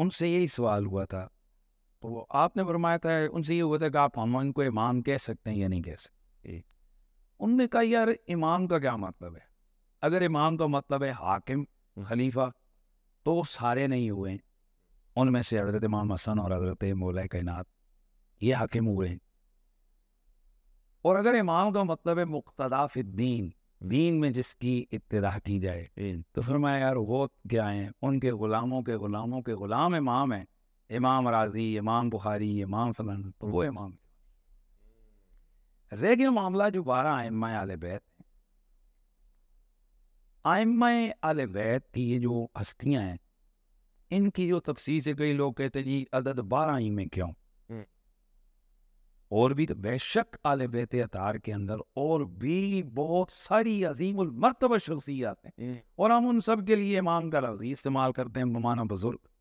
उनसे यही सवाल हुआ था तो आपने फरमाया था उनसे ये हुआ था कि आप हम इनको इमाम कह सकते हैं या नहीं कह सकते उनने कहा यार इमाम का क्या मतलब है अगर इमाम का मतलब है हाकिम हम्म। खलीफा तो वो सारे नहीं हुए हैं उनमें से हजरत इमाम हसन और हजरत मौल कैनात ये हाकिम हुए हैं और अगर इमाम का मतलब है मुख्तदाफिद्दीन दीन में जिसकी इतदा की जाए तो फरमाया यार वो क्या हैं उनके गुलामों के गुलामों के गुलाम इमाम हैं इमाम राजी इमाम बुखारी इमाम फलन तो वो इमाम रह गया मामला जो बारह आयमा आल बैत आयमा आल बैत की ये जो हस्तियाँ हैं इनकी जो तफसी से कई लोग कहते हैं जी अदद बारह ही में क्यों और भी तो बेशक आल बेत अतार के अंदर और भी बहुत सारी अजीम मरतबा शख्सियात हैं हम्म। और हम उन सब के लिए इमाम का लफ्ज इस्तेमाल करते हैं ममाना बुजुर्ग